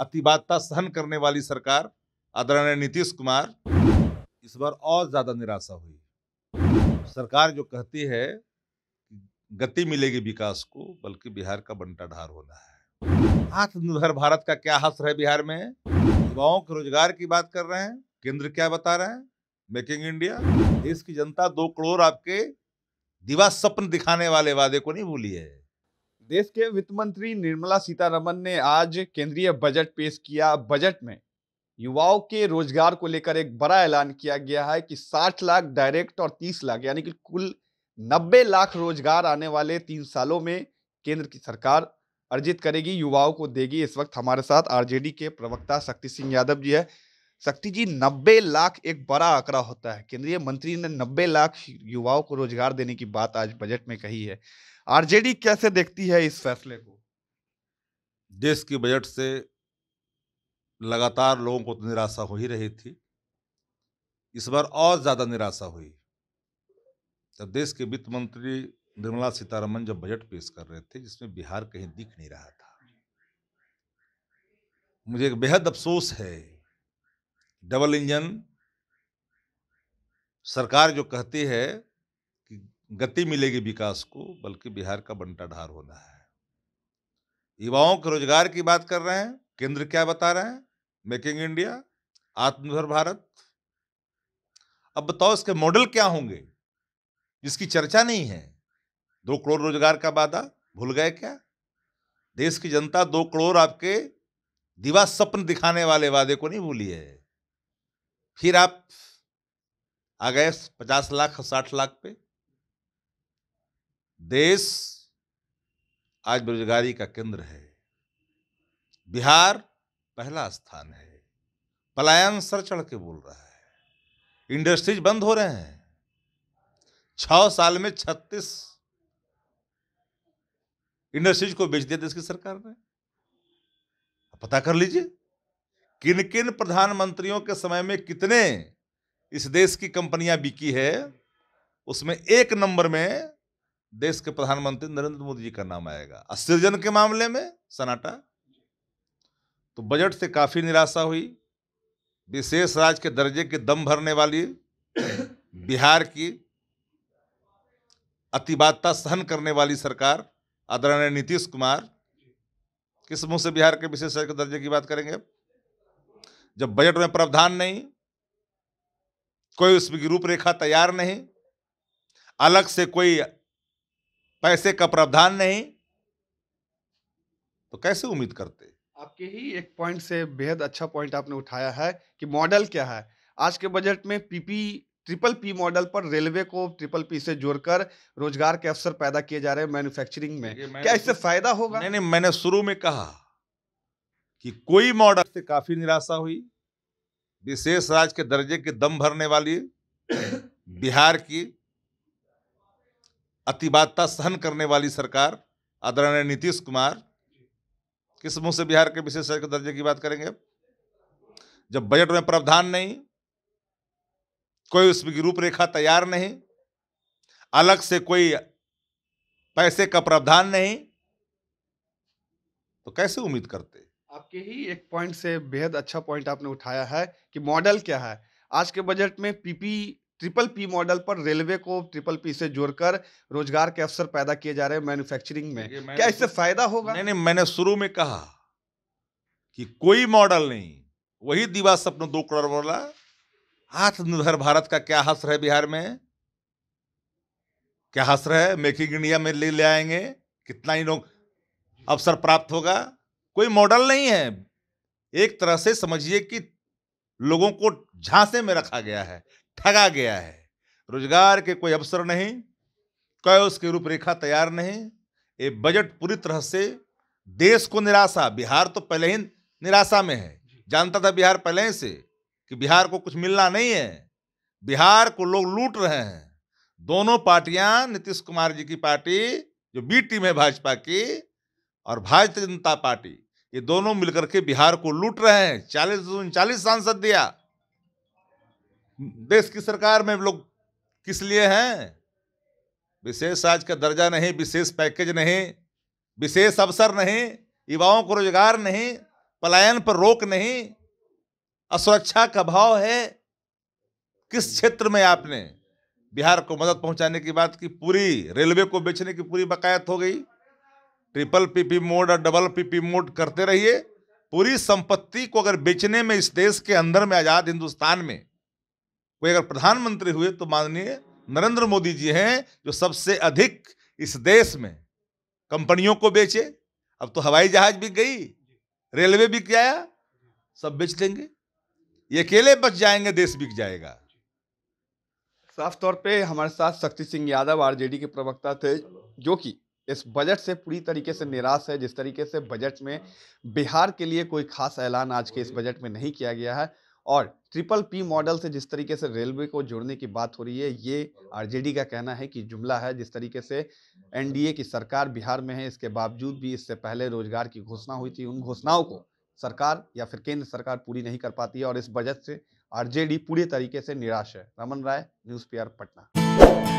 अतिबादता सहन करने वाली सरकार आदरणीय नीतीश कुमार इस बार और ज़्यादा निराशा हुई सरकार जो कहती है गति मिलेगी विकास को बल्कि बिहार का ढार होना है आत्मनिर्भर भारत का क्या हस्त है बिहार में युवाओं के रोजगार की बात कर रहे हैं केंद्र क्या बता रहे हैं मेकिंग इंडिया देश की जनता दो करोड़ आपके दिवा सपन दिखाने वाले वादे को नहीं भूली है देश के वित्त मंत्री निर्मला सीतारमन ने आज केंद्रीय बजट पेश किया बजट में युवाओं के रोजगार को लेकर एक बड़ा ऐलान किया गया है कि 60 लाख डायरेक्ट और 30 लाख यानी कि कुल 90 लाख रोजगार आने वाले तीन सालों में केंद्र की सरकार अर्जित करेगी युवाओं को देगी इस वक्त हमारे साथ आरजेडी के प्रवक्ता शक्ति सिंह यादव जी है शक्ति जी नब्बे लाख एक बड़ा आंकड़ा होता है केंद्रीय मंत्री ने नब्बे लाख युवाओं को रोजगार देने की बात आज बजट में कही है आरजेडी कैसे देखती है इस फैसले को देश के बजट से लगातार लोगों को तो निराशा हो ही रही थी इस बार और ज़्यादा निराशा हुई तब देश के वित्त मंत्री निर्मला सीतारमन जब बजट पेश कर रहे थे जिसमें बिहार कहीं दिख नहीं रहा था मुझे एक बेहद अफसोस है डबल इंजन सरकार जो कहती है गति मिलेगी विकास को बल्कि बिहार का बंटाधार होना है युवाओं के रोजगार की बात कर रहे हैं केंद्र क्या बता रहे हैं मेकिंग इंडिया आत्मनिर्भर भारत अब बताओ इसके मॉडल क्या होंगे जिसकी चर्चा नहीं है दो करोड़ रोजगार का वादा भूल गए क्या देश की जनता दो करोड़ आपके दिवा सपन दिखाने वाले वादे को नहीं भूली है फिर आप आ गए पचास लाख साठ लाख पे देश आज बेरोजगारी का केंद्र है बिहार पहला स्थान है पलायन सर चढ़ के बोल रहा है इंडस्ट्रीज बंद हो रहे हैं छ साल में छत्तीस इंडस्ट्रीज को बेच दिया देश की सरकार ने पता कर लीजिए किन किन प्रधानमंत्रियों के समय में कितने इस देश की कंपनियां बिकी है उसमें एक नंबर में देश के प्रधानमंत्री नरेंद्र मोदी जी का नाम आएगा सृजन के मामले में सनाटा तो बजट से काफ़ी निराशा हुई विशेष राज्य के दर्जे के दम भरने वाली बिहार की अतिबादता सहन करने वाली सरकार आदरणीय नीतीश कुमार किस मुंह से बिहार के विशेष राज्य के दर्जे की बात करेंगे जब बजट में प्रावधान नहीं कोई उसकी रूपरेखा तैयार नहीं अलग से कोई पैसे का प्रावधान नहीं तो कैसे उम्मीद करते आपके ही एक पॉइंट से बेहद अच्छा पॉइंट आपने उठाया है कि मॉडल क्या है आज के बजट में पीपी ट्रिपल पी मॉडल पर रेलवे को ट्रिपल पी से जोड़कर रोजगार के अवसर पैदा किए जा रहे हैं मैन्युफैक्चरिंग में क्या इससे तो फायदा होगा नहीं नहीं मैंने शुरू में कहा कि कोई मॉडल से काफी निराशा हुई विशेष राज्य के दर्जे के दम भरने वाली बिहार की अतिबादता सहन करने वाली सरकार आदरणीय नीतीश कुमार किस मुंह से बिहार के विशेष के दर्जे की बात करेंगे जब बजट में प्रावधान नहीं कोई उसकी रूपरेखा तैयार नहीं अलग से कोई पैसे का प्रावधान नहीं तो कैसे उम्मीद करते आपके ही एक पॉइंट से बेहद अच्छा पॉइंट आपने उठाया है कि मॉडल क्या है आज के बजट में पीपी ट्रिपल पी मॉडल पर रेलवे को ट्रिपल पी से जोड़कर रोजगार के अवसर पैदा किए जा रहे हैं मैन्युफैक्चरिंग में क्या इससे फायदा होगा नहीं नहीं मैंने शुरू में कहा कि कोई मॉडल नहीं वही दीवा सपन दो करोड़ वाला आत्मनिर्भर भारत का क्या हसर है बिहार में क्या हसर है मेक इन इंडिया में ले ले आएंगे कितना ही लोग अवसर प्राप्त होगा कोई मॉडल नहीं है एक तरह से समझिए कि लोगों को झांसे में रखा गया है ठगा गया है रोजगार के कोई अवसर नहीं कह उसकी रूपरेखा तैयार नहीं ये बजट पूरी तरह से देश को निराशा बिहार तो पहले ही निराशा में है जानता था बिहार पहले ही से कि बिहार को कुछ मिलना नहीं है बिहार को लोग लूट रहे हैं दोनों पार्टियां नीतीश कुमार जी की पार्टी जो बी टीम है भाजपा की और भारतीय जनता पार्टी ये दोनों मिलकर के बिहार को लूट रहे हैं चालीस उनचालीस सांसद दिया देश की सरकार में लोग किस लिए हैं विशेष आज का दर्जा नहीं विशेष पैकेज नहीं विशेष अवसर नहीं युवाओं को रोजगार नहीं पलायन पर रोक नहीं असुरक्षा का भाव है किस क्षेत्र में आपने बिहार को मदद पहुंचाने की बात की पूरी रेलवे को बेचने की पूरी बकायत हो गई ट्रिपल पीपी मोड और डबल पीपी मोड करते रहिए पूरी संपत्ति को अगर बेचने में इस देश के अंदर में आज़ाद हिंदुस्तान में कोई अगर प्रधानमंत्री हुए तो माननीय नरेंद्र मोदी जी हैं जो सबसे अधिक इस देश में कंपनियों को बेचे अब तो हवाई जहाज बिक गई रेलवे बिक आया सब बेच लेंगे ये अकेले बच जाएंगे देश बिक जाएगा साफ तौर पे हमारे साथ शक्ति सिंह यादव आरजेडी के प्रवक्ता थे जो कि इस बजट से पूरी तरीके से निराश है जिस तरीके से बजट में बिहार के लिए कोई खास ऐलान आज के इस बजट में नहीं किया गया है और ट्रिपल पी मॉडल से जिस तरीके से रेलवे को जोड़ने की बात हो रही है ये आरजेडी का कहना है कि जुमला है जिस तरीके से एनडीए की सरकार बिहार में है इसके बावजूद भी इससे पहले रोजगार की घोषणा हुई थी उन घोषणाओं को सरकार या फिर केंद्र सरकार पूरी नहीं कर पाती है और इस बजट से आरजेडी पूरी तरीके से निराश है रमन राय न्यूज़ पेयर पटना